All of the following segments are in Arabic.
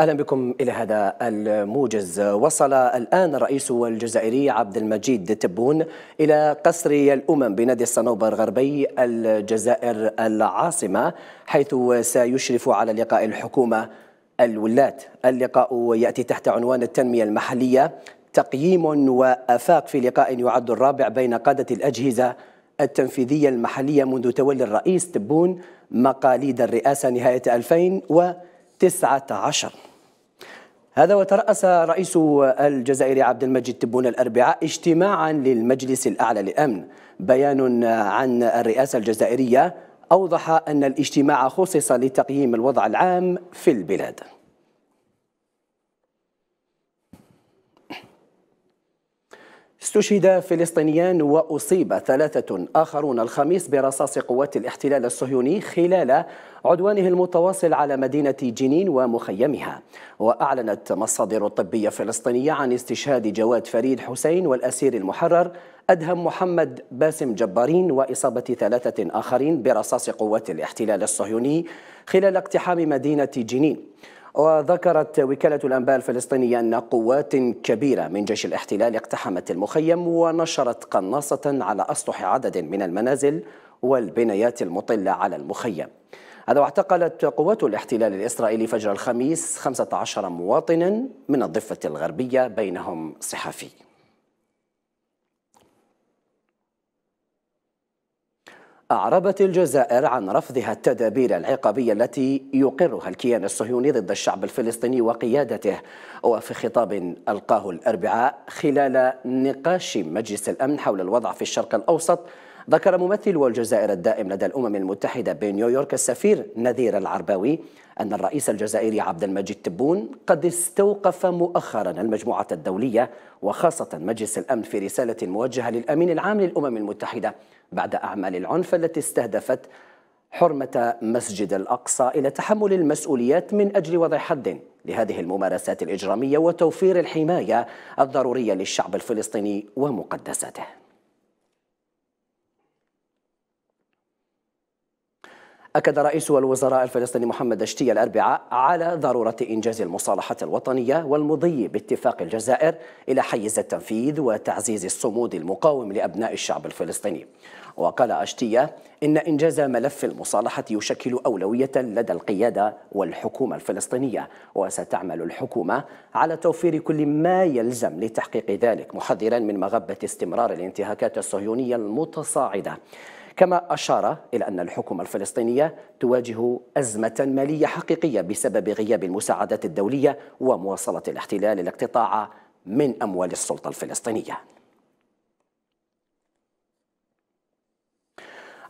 أهلا بكم إلى هذا الموجز وصل الآن الرئيس الجزائري عبد المجيد تبون إلى قصر الأمم بنادي الصنوبر غربي الجزائر العاصمة حيث سيشرف على لقاء الحكومة الولات اللقاء يأتي تحت عنوان التنمية المحلية تقييم وأفاق في لقاء يعد الرابع بين قادة الأجهزة التنفيذية المحلية منذ تولي الرئيس تبون مقاليد الرئاسة نهاية 2000 و 19 هذا وترأس رئيس الجزائر عبد المجيد تبون الأربعاء اجتماعا للمجلس الأعلى للأمن بيان عن الرئاسة الجزائرية أوضح أن الاجتماع خصص لتقييم الوضع العام في البلاد استشهد فلسطينيان وأصيب ثلاثة آخرون الخميس برصاص قوات الاحتلال الصهيوني خلال عدوانه المتواصل على مدينة جنين ومخيمها وأعلنت مصادر طبية فلسطينية عن استشهاد جواد فريد حسين والأسير المحرر أدهم محمد باسم جبارين وإصابة ثلاثة آخرين برصاص قوات الاحتلال الصهيوني خلال اقتحام مدينة جنين وذكرت وكالة الأنباء الفلسطينية أن قوات كبيرة من جيش الاحتلال اقتحمت المخيم ونشرت قناصة على أسطح عدد من المنازل والبنايات المطلة على المخيم هذا واعتقلت قوات الاحتلال الإسرائيلي فجر الخميس 15 مواطنا من الضفة الغربية بينهم صحفي أعربت الجزائر عن رفضها التدابير العقابية التي يقرها الكيان الصهيوني ضد الشعب الفلسطيني وقيادته وفي خطاب ألقاه الأربعاء خلال نقاش مجلس الأمن حول الوضع في الشرق الأوسط ذكر ممثل الجزائر الدائم لدى الأمم المتحدة بنيويورك السفير نذير العرباوي أن الرئيس الجزائري عبد المجيد تبون قد استوقف مؤخرا المجموعة الدولية وخاصة مجلس الأمن في رسالة موجهة للأمين العام للأمم المتحدة بعد أعمال العنف التي استهدفت حرمة مسجد الأقصى إلى تحمل المسؤوليات من أجل وضع حد لهذه الممارسات الإجرامية وتوفير الحماية الضرورية للشعب الفلسطيني ومقدساته أكد رئيس الوزراء الفلسطيني محمد أشتي الأربعاء على ضرورة إنجاز المصالحة الوطنية والمضي باتفاق الجزائر إلى حيز التنفيذ وتعزيز الصمود المقاوم لأبناء الشعب الفلسطيني وقال أشتية إن إنجاز ملف المصالحة يشكل أولوية لدى القيادة والحكومة الفلسطينية وستعمل الحكومة على توفير كل ما يلزم لتحقيق ذلك محذرا من مغبة استمرار الانتهاكات الصهيونية المتصاعدة كما أشار إلى أن الحكومة الفلسطينية تواجه أزمة مالية حقيقية بسبب غياب المساعدات الدولية ومواصلة الاحتلال الاقتطاع من أموال السلطة الفلسطينية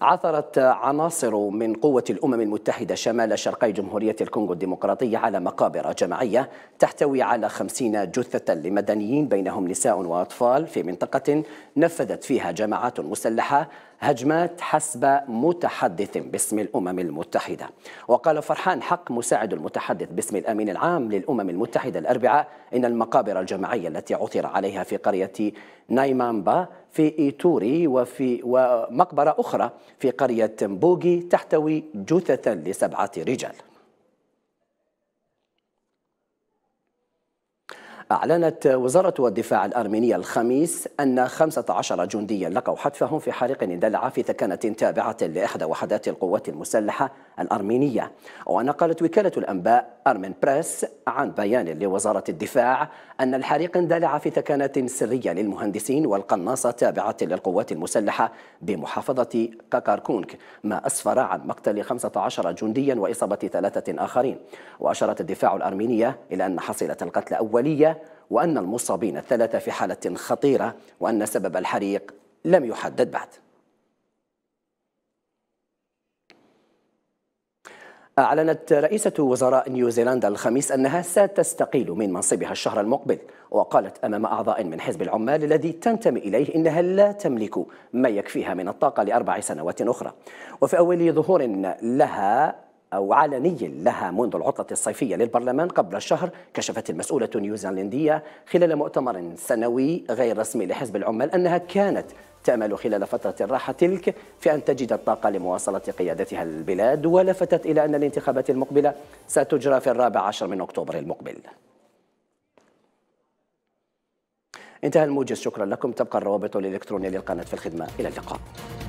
عثرت عناصر من قوة الأمم المتحدة شمال شرقي جمهورية الكونغو الديمقراطية على مقابر جماعية تحتوي على خمسين جثة لمدنيين بينهم نساء وأطفال في منطقة نفذت فيها جماعات مسلحة هجمات حسب متحدث باسم الأمم المتحدة وقال فرحان حق مساعد المتحدث باسم الأمين العام للأمم المتحدة الأربعاء إن المقابر الجماعية التي عثر عليها في قرية نايمانبا في إيتوري وفي ومقبرة أخرى في قرية بوغي تحتوي جثثا لسبعة رجال أعلنت وزارة الدفاع الأرمينية الخميس أن 15 جنديا لقوا حتفهم في حريق اندلع في ثكنة تابعة لإحدى وحدات القوات المسلحة الأرمينية ونقلت وكالة الأنباء أرمن بريس عن بيان لوزارة الدفاع أن الحريق اندلع في ثكنات سرية للمهندسين والقناصة تابعة للقوات المسلحة بمحافظة كاكاركونك ما أسفر عن مقتل 15 جنديا وإصابة ثلاثة آخرين وأشارت الدفاع الأرمينية إلى أن حصيلة القتل أولية وأن المصابين الثلاثة في حالة خطيرة وأن سبب الحريق لم يحدد بعد أعلنت رئيسة وزراء نيوزيلندا الخميس أنها ستستقيل من منصبها الشهر المقبل وقالت أمام أعضاء من حزب العمال الذي تنتمي إليه إنها لا تملك ما يكفيها من الطاقة لأربع سنوات أخرى وفي أول ظهور لها أو علني لها منذ العطلة الصيفية للبرلمان قبل شهر كشفت المسؤولة نيوزيلندية خلال مؤتمر سنوي غير رسمي لحزب العمال أنها كانت تأمل خلال فترة الراحة تلك في أن تجد الطاقة لمواصلة قيادتها البلاد ولفتت إلى أن الانتخابات المقبلة ستجرى في الرابع عشر من أكتوبر المقبل انتهى الموجز شكرا لكم تبقى الروابط الإلكترونية للقناة في الخدمة إلى اللقاء